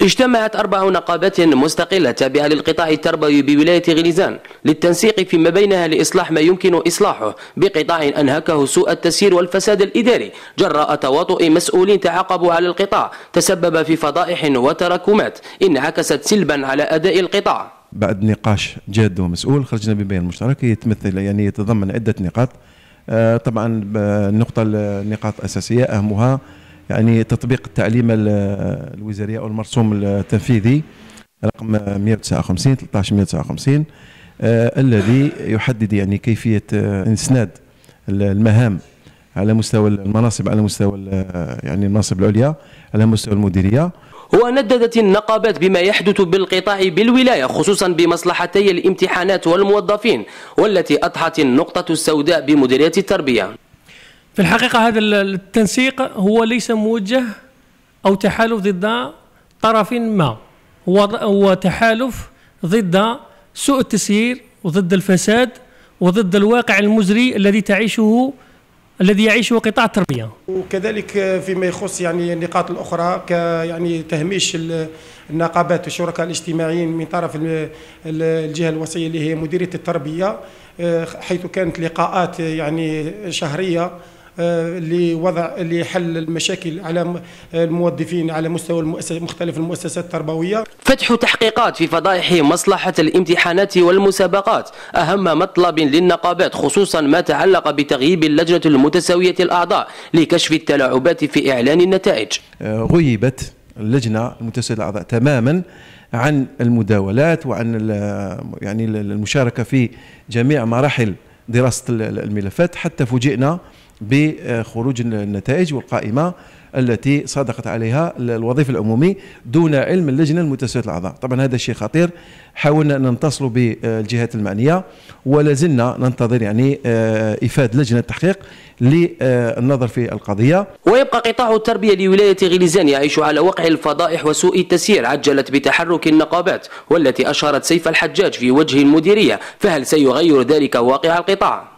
اجتمعت أربع نقابات مستقلة تابعة للقطاع التربوي بولاية غليزان للتنسيق فيما بينها لإصلاح ما يمكن إصلاحه بقطاع أنهكه سوء التسيير والفساد الإداري جراء تواطؤ مسؤولين تعاقبوا على القطاع تسبب في فضائح وتراكمات انعكست سلبا على أداء القطاع بعد نقاش جاد ومسؤول خرجنا ببيان مشترك يتمثل يعني يتضمن عدة نقاط آه، طبعا آه، النقطة النقاط الأساسية أهمها يعني تطبيق التعليمه الوزاريه او المرسوم التنفيذي رقم 159 1359 آه الذي يحدد يعني كيفيه اسناد آه، المهام على مستوى المناصب على مستوى يعني المناصب العليا على مستوى المديريه ونددت النقابات بما يحدث بالقطاع بالولاية خصوصا بمصلحتي الامتحانات والموظفين والتي أضحت النقطة السوداء بمديرية التربية في الحقيقة هذا التنسيق هو ليس موجه أو تحالف ضد طرف ما هو هو تحالف ضد سوء التسيير وضد الفساد وضد الواقع المزري الذي تعيشه الذي يعيشه قطاع التربيه. وكذلك فيما يخص يعني النقاط الاخرى ك يعني تهميش النقابات والشركاء الاجتماعيين من طرف الجهه الوصيه اللي هي مديريه التربيه آه، حيث كانت لقاءات يعني شهريه آه، لوضع لحل المشاكل على الموظفين على مستوى المؤسسة مختلف المؤسسات التربويه فتح تحقيقات في فضائح مصلحه الامتحانات والمسابقات اهم مطلب للنقابات خصوصا ما تعلق بتغييب اللجنه المتساويه الاعضاء لكشف التلاعبات في اعلان النتائج آه، غيبت اللجنه المتساويه الاعضاء تماما عن المداولات وعن يعني المشاركه في جميع مراحل دراسه الملفات حتى فوجئنا بخروج النتائج والقائمه التي صادقت عليها الوظيفه العمومي دون علم اللجنه المتساويه الاعضاء، طبعا هذا الشيء خطير حاولنا ان نتصل بالجهات المعنيه ولا زلنا ننتظر يعني آه، افاد لجنه التحقيق للنظر في القضيه. ويبقى قطاع التربيه لولايه غليزان يعيش على وقع الفضائح وسوء التسيير عجلت بتحرك النقابات والتي اشهرت سيف الحجاج في وجه المديريه، فهل سيغير ذلك واقع القطاع؟